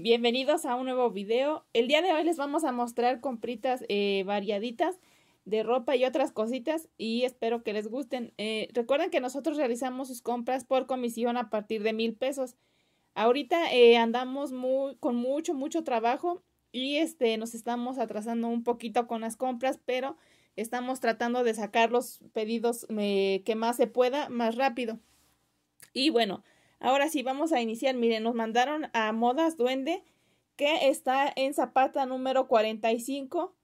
Bienvenidos a un nuevo video. El día de hoy les vamos a mostrar compritas eh, variaditas de ropa y otras cositas y espero que les gusten. Eh, recuerden que nosotros realizamos sus compras por comisión a partir de mil pesos. Ahorita eh, andamos con mucho, mucho trabajo y este, nos estamos atrasando un poquito con las compras, pero estamos tratando de sacar los pedidos que más se pueda, más rápido. Y bueno, Ahora sí, vamos a iniciar. Miren, nos mandaron a Modas Duende, que está en Zapata número 45.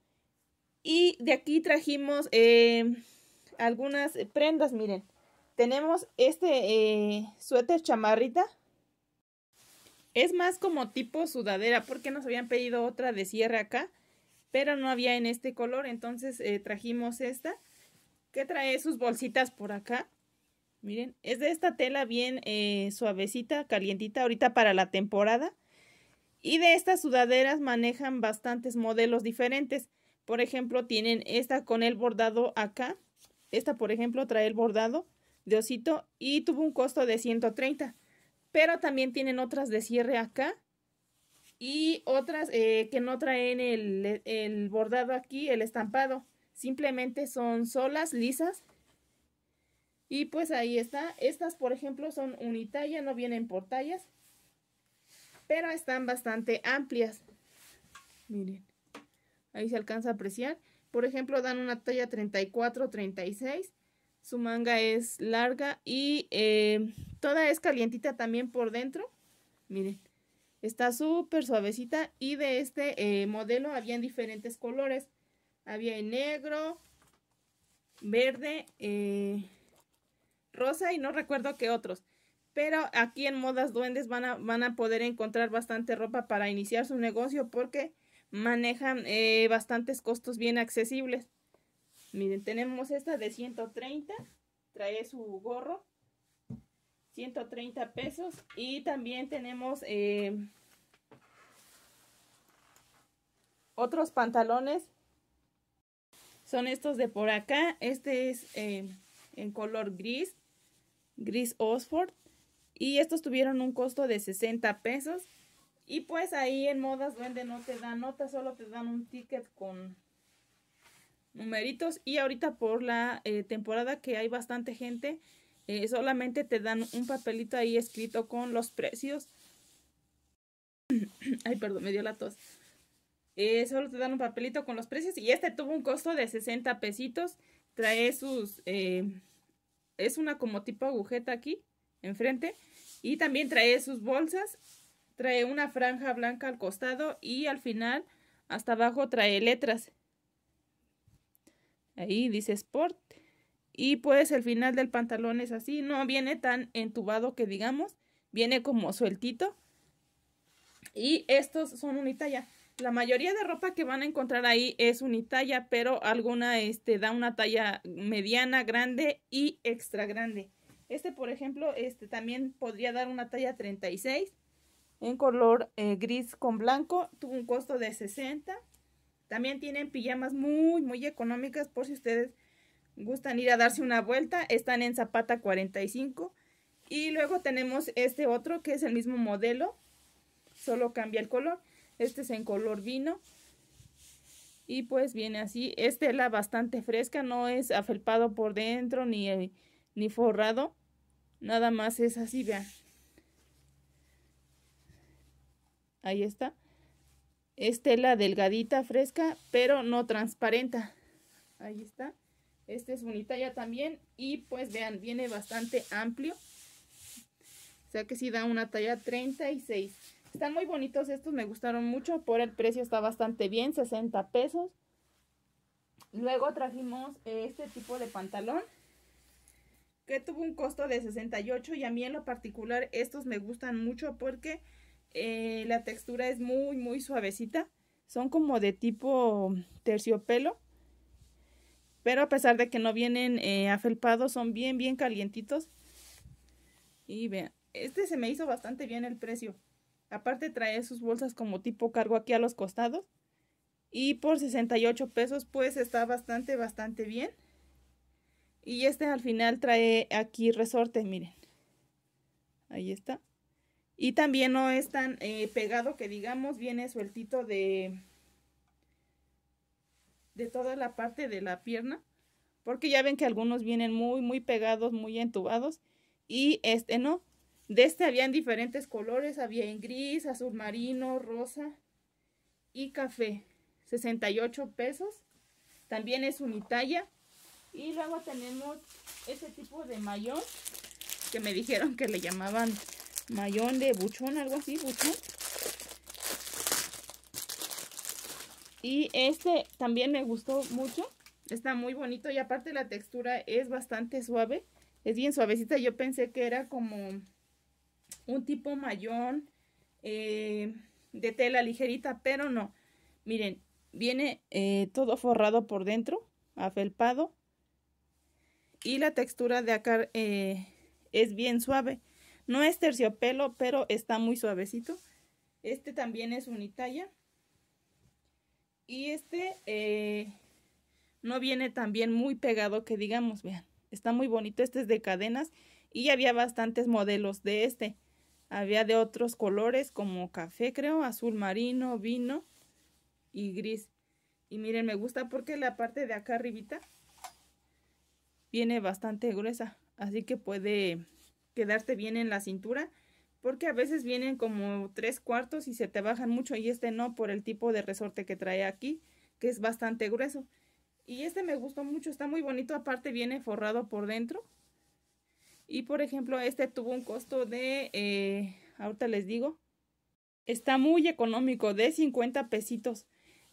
Y de aquí trajimos em, algunas prendas, miren. Tenemos este eh, suéter chamarrita. Es más como tipo sudadera, porque nos habían pedido otra de cierre acá, pero no había en este color, entonces eh, trajimos esta, que trae sus bolsitas por acá. Miren, es de esta tela bien eh, suavecita, calientita ahorita para la temporada. Y de estas sudaderas manejan bastantes modelos diferentes. Por ejemplo, tienen esta con el bordado acá. Esta, por ejemplo, trae el bordado de osito y tuvo un costo de 130. Pero también tienen otras de cierre acá. Y otras eh, que no traen el bordado aquí, el estampado. Simplemente son solas, lisas y pues ahí está. Estas, por ejemplo, son unitalla, no vienen por tallas. Pero están bastante amplias. Miren, ahí se alcanza a apreciar. Por ejemplo, dan una talla 34, 36. Su manga es larga y eh, toda es calientita también por dentro. Miren, está súper suavecita. Y de este eh, modelo habían diferentes colores. Había en negro, verde, eh, rosa y no recuerdo que otros. Pero aquí en Modas Duendes van a, van a poder encontrar bastante ropa para iniciar su negocio porque manejan eh, bastantes costos bien accesibles. Miren, tenemos esta de 130, trae su gorro, 130 pesos. Y también tenemos eh, otros pantalones. Son estos de por acá. Este es eh, en color gris gris Osford. Y estos tuvieron un costo de 60 pesos. Y pues ahí en Modas Duende no te dan nota, solo te dan un ticket con numeritos. Y ahorita por la eh, temporada que hay bastante gente, eh, solamente te dan un papelito ahí escrito con los precios. Ay, perdón, me dio la tos. Eh, solo te dan un papelito con los precios y este tuvo un costo de 60 pesitos. Trae sus es una como tipo agujeta aquí, enfrente. Y también trae sus bolsas, trae una franja blanca al costado y al final, hasta abajo, trae letras. Ahí dice Sport. Y pues el final del pantalón es así, no viene tan entubado que digamos, viene como sueltito. Y estos son talla. La mayoría de ropa que van a encontrar ahí es unitalla, pero alguna este, da una talla mediana, grande y extra grande. Este, por ejemplo, este también podría dar una talla 36 en color eh, gris con blanco. Tuvo un costo de 60. También tienen pijamas muy, muy económicas por si ustedes gustan ir a darse una vuelta. Están en Zapata 45. Y luego tenemos este otro que es el mismo modelo, solo cambia el color. Este es en color vino. Y pues viene así. Este la bastante fresca, no es afelpado por dentro ni, ni forrado. Nada más es así, vean. Ahí está. Es la delgadita, fresca, pero no transparenta. Ahí está. Este es ya también. Y pues vean, viene bastante amplio. O sea que sí da una talla 36. Están muy bonitos estos, me gustaron mucho. Por el precio está bastante bien, 60 pesos. Luego trajimos este tipo de pantalón que tuvo un costo de 68 y a mí en lo particular estos me gustan mucho porque eh, la textura es muy muy suavecita. Son como de tipo terciopelo. Pero a pesar de que no vienen eh, afelpados, son bien bien calientitos. Y vean, este se me hizo bastante bien el precio. Aparte trae sus bolsas como tipo cargo aquí a los costados. Y por 68 pesos pues está bastante, bastante bien. Y este al final trae aquí resorte, miren. Ahí está. Y también no es tan eh, pegado que digamos, viene sueltito de, de toda la parte de la pierna. Porque ya ven que algunos vienen muy, muy pegados, muy entubados. Y este no, de este había diferentes colores, había en gris, azul marino, rosa y café. 68 pesos. También es unitalla. Y luego tenemos este tipo de mayón que me dijeron que le llamaban mayón de buchón, algo así, buchón. Y este también me gustó mucho. Está muy bonito y aparte la textura es bastante suave. Es bien suavecita. Yo pensé que era como un tipo mayón eh, de tela ligerita, pero no. Miren, viene eh, todo forrado por dentro, afelpado. Y la textura de acá eh, es bien suave. No es terciopelo, pero está muy suavecito. Este también es unitalla. Y este no viene también muy pegado que digamos, vean. Está muy bonito, este es de cadenas y había bastantes modelos de este. Había de otros colores como café, creo, azul marino, vino y gris. Y miren, me gusta porque la parte de acá arribita viene bastante gruesa. Así que puede quedarte bien en la cintura. Porque a veces vienen como tres cuartos y se te bajan mucho. Y este no por el tipo de resorte que trae aquí, que es bastante grueso. Y este me gustó mucho, está muy bonito. Aparte viene forrado por dentro. Y por ejemplo, este tuvo un costo de, eh, ahorita les digo, está muy económico, de 50 pesitos.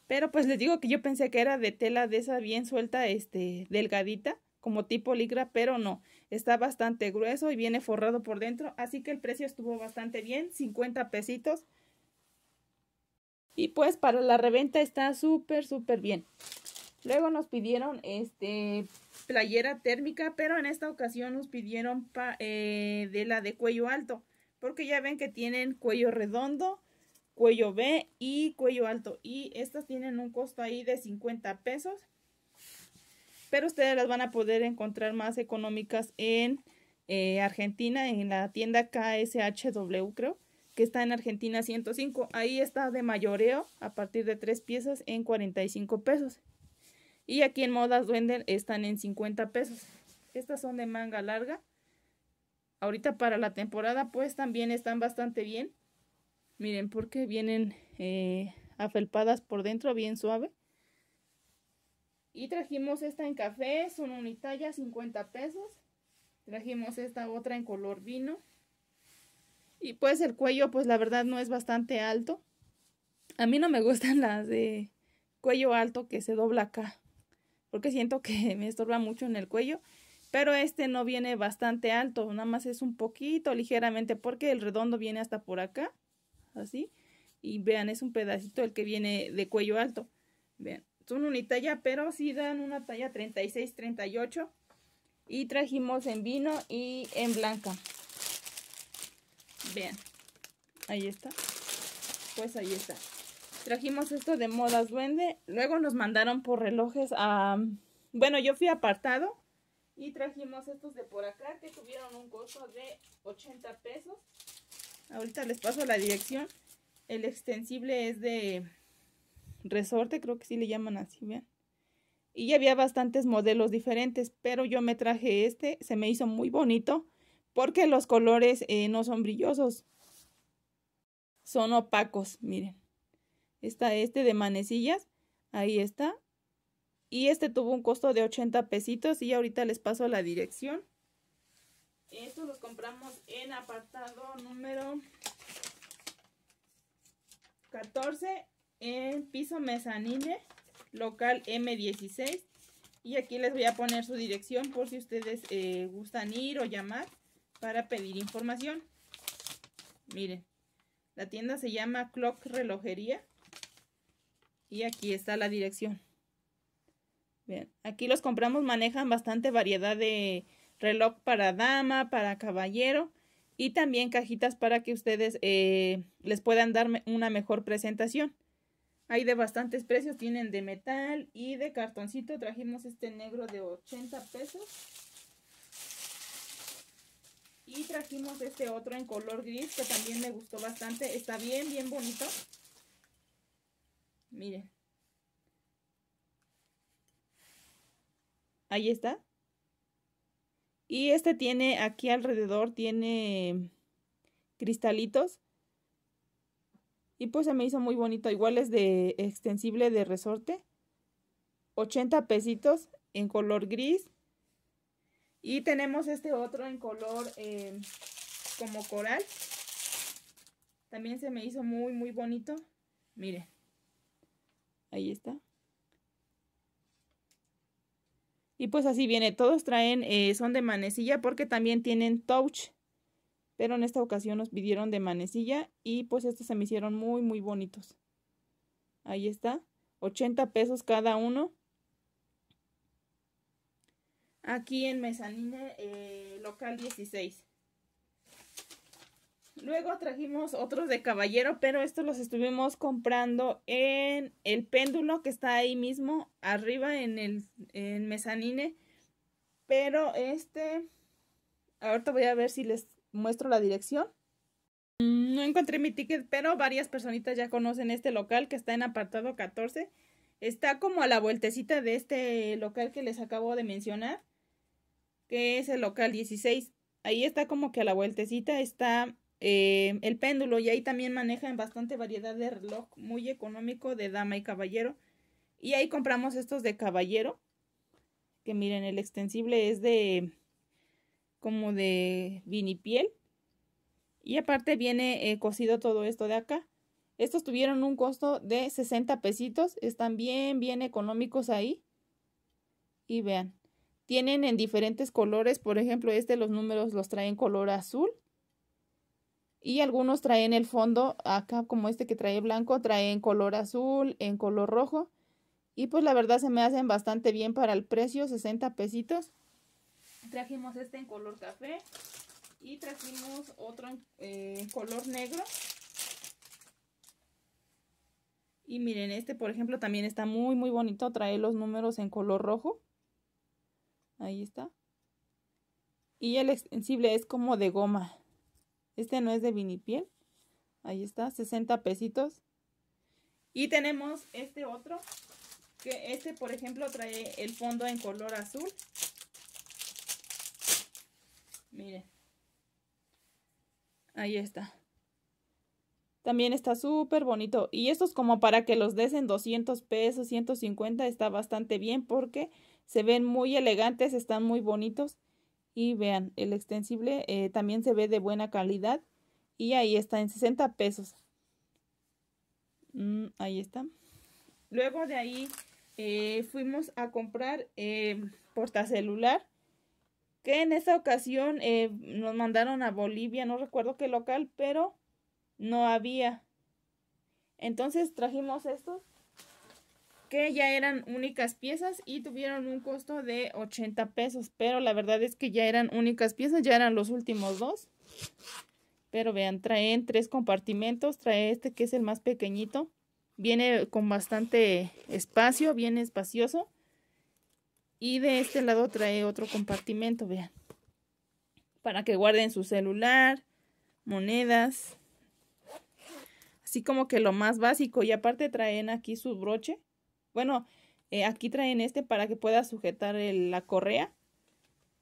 Pero pues les digo que yo pensé que era de tela de esa bien suelta, este, delgadita, como tipo ligra, pero no. Está bastante grueso y viene forrado por dentro, así que el precio estuvo bastante bien, 50 pesitos. Y pues para la reventa está súper, súper bien. Luego nos pidieron este playera térmica, pero en esta ocasión nos pidieron eh, de la de cuello alto, porque ya ven que tienen cuello redondo, cuello B y cuello alto. Y estas tienen un costo ahí de 50 pesos, pero ustedes las van a poder encontrar más económicas en eh, Argentina, en la tienda KSHW creo que está en Argentina 105. Ahí está de mayoreo a partir de tres piezas en 45 pesos. Y aquí en Modas Duende están en 50 pesos. Estas son de manga larga. Ahorita para la temporada pues también están bastante bien. Miren porque vienen eh, afelpadas por dentro, bien suave. Y trajimos esta en café, son unitalla, 50 pesos. Trajimos esta otra en color vino. Y pues el cuello, pues la verdad no es bastante alto. A mí no me gustan las de cuello alto que se dobla acá porque siento que me estorba mucho en el cuello, pero este no viene bastante alto, nada más es un poquito ligeramente porque el redondo viene hasta por acá, así, y vean, es un pedacito el que viene de cuello alto, vean, son unitalla, pero sí dan una talla 36, 38, y trajimos en vino y en blanca, vean, ahí está, pues ahí está. Trajimos esto de modas duende. Luego nos mandaron por relojes a... Bueno, yo fui apartado. Y trajimos estos de por acá que tuvieron un costo de 80 pesos. Ahorita les paso la dirección. El extensible es de resorte, creo que sí le llaman así, vean. Y ya había bastantes modelos diferentes, pero yo me traje este, se me hizo muy bonito porque los colores eh, no son brillosos, son opacos, miren. Está este de manecillas. Ahí está. Y este tuvo un costo de 80 pesitos y ahorita les paso la dirección. Esto lo compramos en apartado número 14 en piso mezanine, local M16. Y aquí les voy a poner su dirección por si ustedes eh, gustan ir o llamar para pedir información. Miren, la tienda se llama Clock Relojería. Y aquí está la dirección. Bien, aquí los compramos, manejan bastante variedad de reloj para dama, para caballero y también cajitas para que ustedes eh, les puedan dar una mejor presentación. Hay de bastantes precios, tienen de metal y de cartoncito. Trajimos este negro de 80 pesos. Y trajimos este otro en color gris que también me gustó bastante. Está bien, bien bonito. Miren. Ahí está. Y este tiene, aquí alrededor tiene cristalitos. Y pues se me hizo muy bonito. Igual es de extensible de resorte. 80 pesitos en color gris. Y tenemos este otro en color em, como coral. También se me hizo muy, muy bonito. Miren. Ahí está. Y pues así viene, todos traen, eh, son de manecilla porque también tienen touch. Pero en esta ocasión nos pidieron de manecilla y pues estos se me hicieron muy, muy bonitos. Ahí está, 80 pesos cada uno. Aquí en Mezanine, eh, local 16. Luego trajimos otros de caballero, pero estos los estuvimos comprando en el péndulo que está ahí mismo, arriba en el en mezanine. Pero este, ahorita voy a ver si les muestro la dirección. Mm, no encontré mi ticket, pero varias personitas ya conocen este local que está en apartado 14. Está como a la vueltecita de este local que les acabo de mencionar, que es el local 16. Ahí está como que a la vueltecita está eh, el péndulo y ahí también manejan bastante variedad de reloj muy económico de dama y caballero. Y ahí compramos estos de caballero, que miren, el extensible es de como de vinipiel. Y aparte viene eh, cosido todo esto de acá. Estos tuvieron un costo de 60 pesitos. Están bien, bien económicos ahí. Y vean, tienen en diferentes colores. Por ejemplo, este los números los traen color azul y algunos traen el fondo acá como este que trae blanco, trae en color azul, en color rojo y pues la verdad se me hacen bastante bien para el precio, 60 pesitos. Trajimos este en color café y trajimos otro en eh, color negro. Y miren, este por ejemplo también está muy muy bonito, trae los números en color rojo. Ahí está. Y el extensible es como de goma. Este no es de vinipiel. Ahí está, 60 pesitos. Y tenemos este otro. Que este, por ejemplo, trae el fondo en color azul. Miren. Ahí está. También está súper bonito. Y estos como para que los des en 200 pesos, 150, está bastante bien porque se ven muy elegantes, están muy bonitos. Y vean, el extensible eh, también se ve de buena calidad. Y ahí está, en 60 pesos. Mm, ahí está. Luego de ahí eh, fuimos a comprar eh, portacelular. Que en esa ocasión eh, nos mandaron a Bolivia, no recuerdo qué local, pero no había. Entonces trajimos estos que ya eran únicas piezas y tuvieron un costo de 80 pesos, pero la verdad es que ya eran únicas piezas, ya eran los últimos dos. Pero vean, traen tres compartimentos, trae este que es el más pequeñito, viene con bastante espacio, viene espacioso. Y de este lado trae otro compartimento, vean. Para que guarden su celular, monedas. Así como que lo más básico. Y aparte traen aquí su broche bueno, eh, aquí traen este para que pueda sujetar la correa.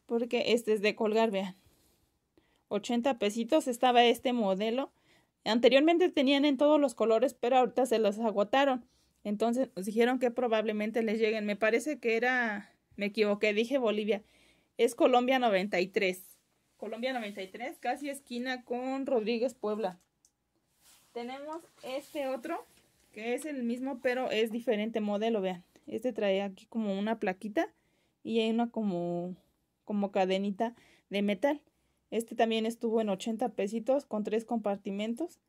Porque este es de colgar, vean. 80 pesitos estaba este modelo. Anteriormente tenían en todos los colores, pero ahorita se los agotaron. Entonces nos dijeron que probablemente les lleguen. Me parece que era, me equivoqué, dije Bolivia. Es Colombia 93. Colombia 93, casi esquina con Rodríguez Puebla. Tenemos este otro que es el mismo pero es diferente modelo, vean. Este trae aquí como una plaquita y hay una como, como cadenita de metal. Este también estuvo en 80 pesitos con tres compartimentos.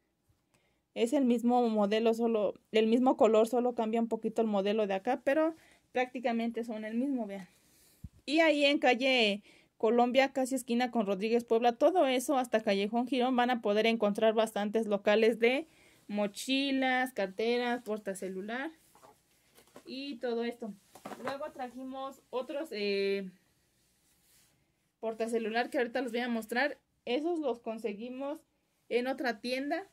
Es el mismo modelo, solo el mismo color, solo cambia un poquito el modelo de acá, pero prácticamente son el mismo, vean. Y ahí en calle Colombia, casi esquina con Rodríguez Puebla, todo eso hasta Callejón Girón van a poder encontrar bastantes locales de mochilas, carteras, celular y todo esto. Luego trajimos otros eh, Porta celular que ahorita los voy a mostrar. Esos los conseguimos en otra tienda.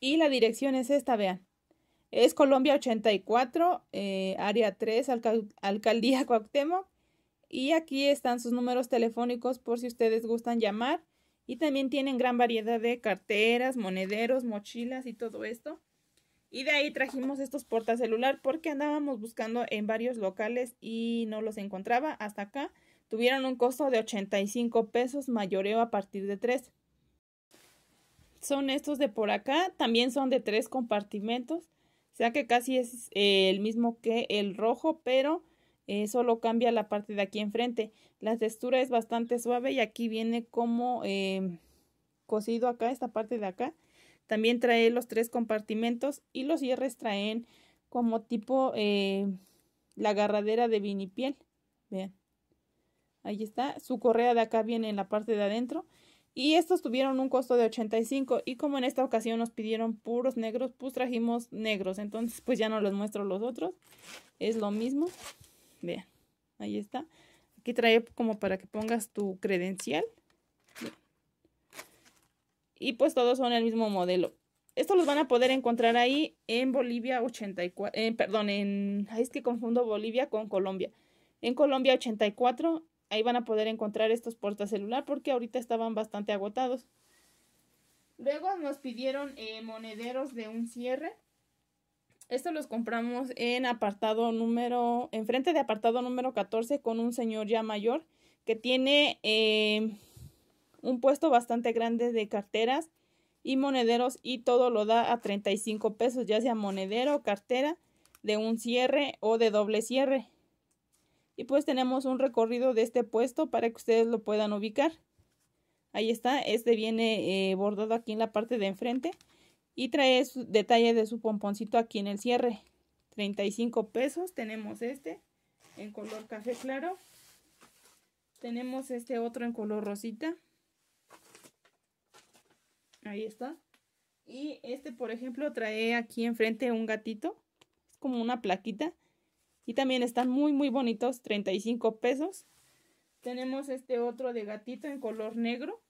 Y la dirección es esta, vean. Es Colombia 84, eh, área 3, alcaldía Cuauhtémoc. Y aquí están sus números telefónicos por si ustedes gustan llamar. Y también tienen gran variedad de carteras, monederos, mochilas y todo esto. Y de ahí trajimos estos portacelular porque andábamos buscando en varios locales y no los encontraba hasta acá. Tuvieron un costo de 85 pesos, mayoreo a partir de 3. Son estos de por acá, también son de tres compartimentos, o sea que casi es eh, el mismo que el rojo, pero eh, solo cambia la parte de aquí enfrente. La textura es bastante suave y aquí viene como em, cosido acá, esta parte de acá. También trae los tres compartimentos y los cierres traen como tipo em, la agarradera de vinipiel. Vean, ahí está. Su correa de acá viene en la parte de adentro. Y estos tuvieron un costo de 85 y como en esta ocasión nos pidieron puros negros, pues trajimos negros. Entonces pues ya no los muestro los otros. Es lo mismo. Vean, ahí está. Aquí trae como para que pongas tu credencial. Y pues todos son el mismo modelo. Estos los van a poder encontrar ahí en Bolivia 84, eh, perdón, en, es que confundo Bolivia con Colombia. En Colombia 84, ahí van a poder encontrar estos portas celular porque ahorita estaban bastante agotados. Luego nos pidieron eh, monederos de un cierre esto los compramos en apartado número, enfrente de apartado número 14 con un señor ya mayor que tiene em, un puesto bastante grande de carteras y monederos y todo lo da a 35 pesos, ya sea monedero, cartera, de un cierre o de doble cierre. Y pues tenemos un recorrido de este puesto para que ustedes lo puedan ubicar. Ahí está, este viene eh, bordado aquí en la parte de enfrente y trae su detalle de su pomponcito aquí en el cierre. 35 pesos. Tenemos este en color café claro. Tenemos este otro en color rosita. Ahí está. Y este, por ejemplo, trae aquí enfrente un gatito. Es como una plaquita. Y también están muy, muy bonitos. 35 pesos. Tenemos este otro de gatito en color negro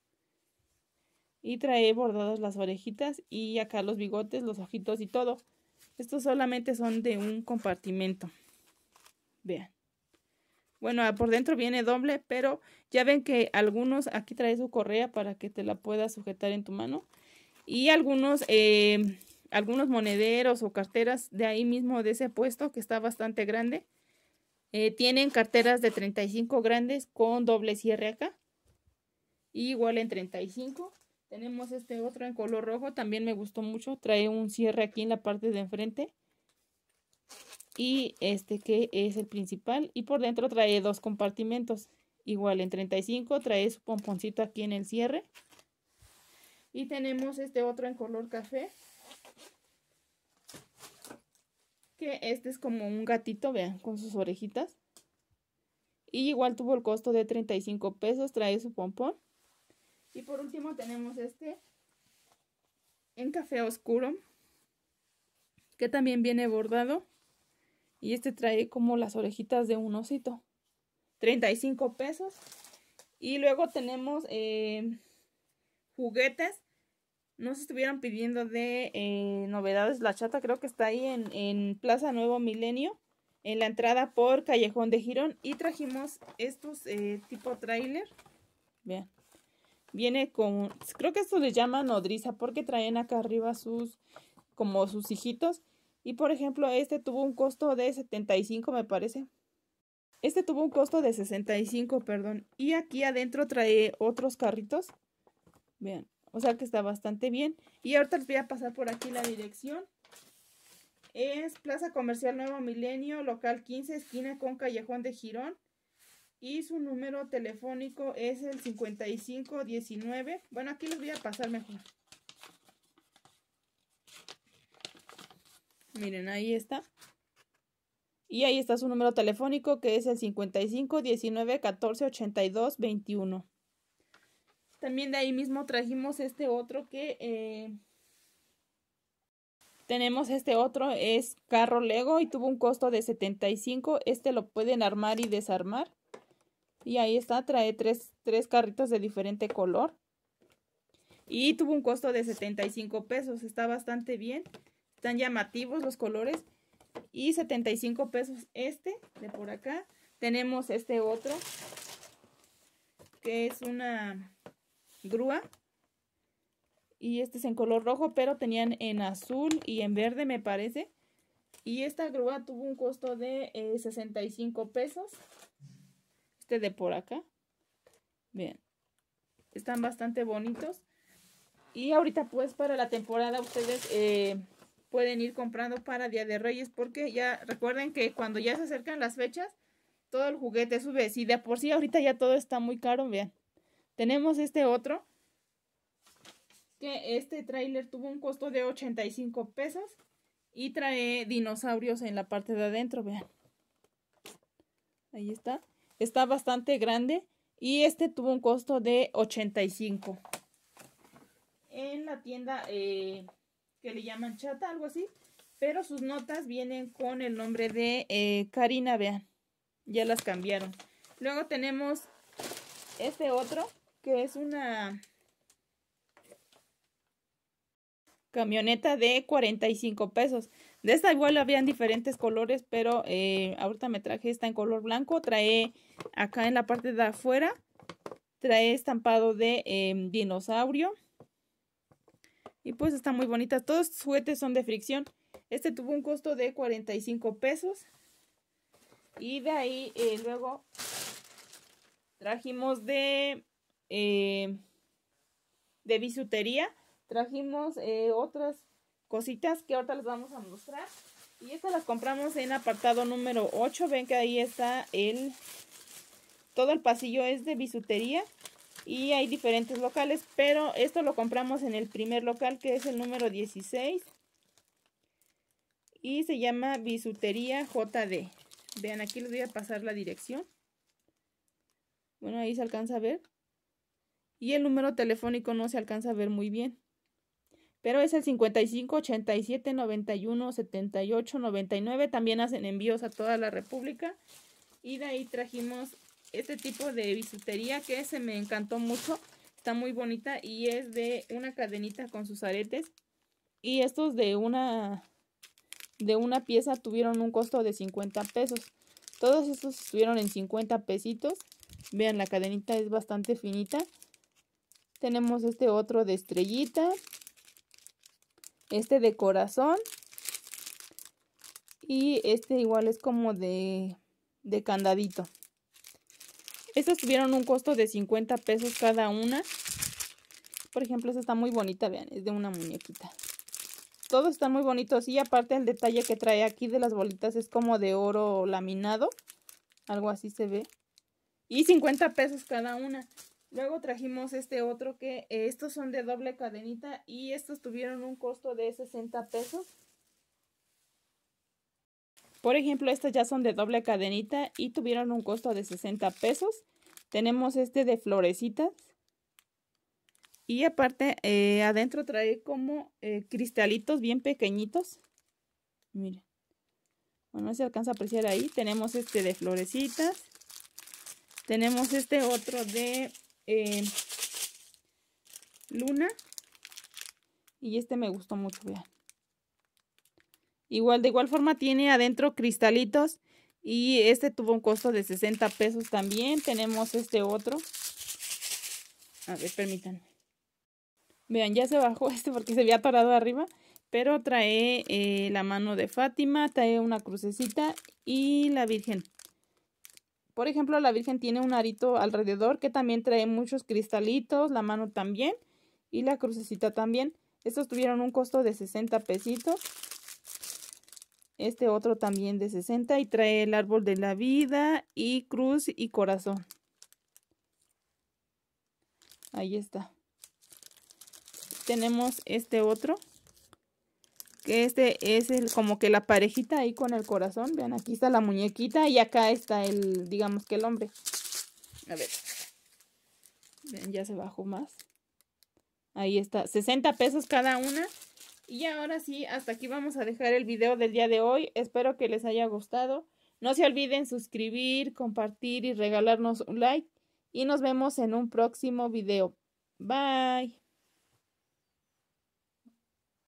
y trae bordados las orejitas y acá los bigotes, los ojitos y todo. Estos solamente son de un compartimento. Vean. Bueno, ah, por dentro viene doble, pero ya ven que algunos aquí trae su correa para que te la puedas sujetar en tu mano. Y algunos, eh, algunos monederos o carteras de ahí mismo de ese puesto que está bastante grande. Eh, tienen carteras de 35 grandes con doble cierre acá. igual en 35 tenemos este otro en color rojo, también me gustó mucho. Trae un cierre aquí en la parte de enfrente. Y este que es el principal. Y por dentro trae dos compartimentos. Igual en 35 trae su pomponcito aquí en el cierre. Y tenemos este otro en color café. Que este es como un gatito, vean, con sus orejitas. Y igual tuvo el costo de 35 pesos, trae su pompón. Y por último tenemos este en café oscuro, que también viene bordado. Y este trae como las orejitas de un osito. 35 pesos. Y luego tenemos eh, juguetes. No se estuvieron pidiendo de eh, novedades la chata. Creo que está ahí en, Plaza Nuevo Milenio. En la entrada por Callejón de Girón. Y trajimos estos eh, tipo trailer. Vean. Viene con, creo que esto le llama nodriza porque traen acá arriba sus, como sus hijitos. Y por ejemplo, este tuvo un costo de 75, me parece. Este tuvo un costo de 65, perdón. Y aquí adentro trae otros carritos. Vean, o sea que está bastante bien. Y ahorita voy a pasar por aquí la dirección. Es Plaza Comercial Nuevo Milenio, local 15, esquina con Callejón de Girón y su número telefónico es el 5519. Bueno, aquí les voy a pasar mejor. Miren, ahí está. Y ahí está su número telefónico que es el 55 19 14 82 21. También de ahí mismo trajimos este otro que eh, tenemos este otro, es carro Lego y tuvo un costo de 75. Este lo pueden armar y desarmar. Y ahí está, trae tres, carritos de diferente color. Y tuvo un costo de 75 pesos, está bastante bien. Están llamativos los colores. Y 75 pesos este de por acá. Tenemos este otro, que es una grúa. Y este es en color rojo, pero tenían en azul y en verde, me parece. Y esta grúa tuvo un costo de 65 eh, pesos. Este de por acá. Bien. Están bastante bonitos. Y ahorita pues para la temporada ustedes eh, pueden ir comprando para Día de Reyes. Porque ya recuerden que cuando ya se acercan las fechas, todo el juguete sube. Si de por sí ahorita ya todo está muy caro, vean. Tenemos este otro. Que este tráiler tuvo un costo de 85 pesos. Y trae dinosaurios en la parte de adentro, vean. Ahí está está bastante grande y este tuvo un costo de 85 en la tienda eh, que le llaman chata, algo así, pero sus notas vienen con el nombre de eh, Karina, vean, ya las cambiaron. Luego tenemos este otro, que es una camioneta de 45 pesos. De esta igual habían diferentes colores, pero eh, ahorita me traje esta en color blanco. Trae acá en la parte de afuera, trae estampado de em, dinosaurio. Y pues está muy bonita. Todos los juguetes son de fricción. Este tuvo un costo de 45 pesos. Y de ahí eh, luego trajimos de, eh, de bisutería. Trajimos otras cositas que ahorita les vamos a mostrar. Y estas las compramos en apartado número 8. Ven que ahí está el... Todo el pasillo es de bisutería y hay diferentes locales, pero esto lo compramos en el primer local que es el número 16 y se llama Bisutería JD. Vean, aquí les voy a pasar la dirección. Bueno, ahí se alcanza a ver. Y el número telefónico no se alcanza a ver muy bien pero es el 55 87 91 78 99. También hacen envíos a toda la República. Y de ahí trajimos este tipo de bisutería que se me encantó mucho. Está muy bonita y es de una cadenita con sus aretes. Y estos de una, de una pieza tuvieron un costo de 50 pesos. Todos estos estuvieron en 50 pesitos. Vean, la cadenita es bastante finita. Tenemos este otro de estrellita. Este de corazón. Y este igual es como de, candadito. Estas tuvieron un costo de 50 pesos cada una. Por ejemplo, esta está muy bonita, vean, es de una muñequita. Todos están muy bonitos y aparte el detalle que trae aquí de las bolitas es como de oro laminado. Algo así se ve. Y 50 pesos cada una. Luego trajimos este otro que eh, estos son de doble cadenita y estos tuvieron un costo de 60 pesos. Por ejemplo, estas ya son de doble cadenita y tuvieron un costo de 60 pesos. Tenemos este de florecitas. Y aparte, eh, adentro trae como eh, cristalitos bien pequeñitos. Miren. Bueno, se alcanza a apreciar ahí. Tenemos este de florecitas. Tenemos este otro de Luna. Y este me gustó mucho, vean. Igual, de igual forma tiene adentro cristalitos. Y este tuvo un costo de 60 pesos también. Tenemos este otro. A ver, permítanme. Vean, ya se bajó este porque se había parado arriba. Pero trae eh, la mano de Fátima, trae una crucecita y la Virgen. Por ejemplo, la Virgen tiene un arito alrededor que también trae muchos cristalitos, la mano también y la crucecita también. Estos tuvieron un costo de 60 pesitos. Este otro también de 60 y trae el árbol de la vida y cruz y corazón. Ahí está. Tenemos este otro que este es el, como que la parejita ahí con el corazón. Vean, aquí está la muñequita y acá está el, digamos que el hombre. A ver. ya se bajó más. Ahí está, 60 pesos cada una. Y ahora sí, hasta aquí vamos a dejar el video del día de hoy. Espero que les haya gustado. No se olviden suscribir, compartir y regalarnos un like. Y nos vemos en un próximo video. Bye.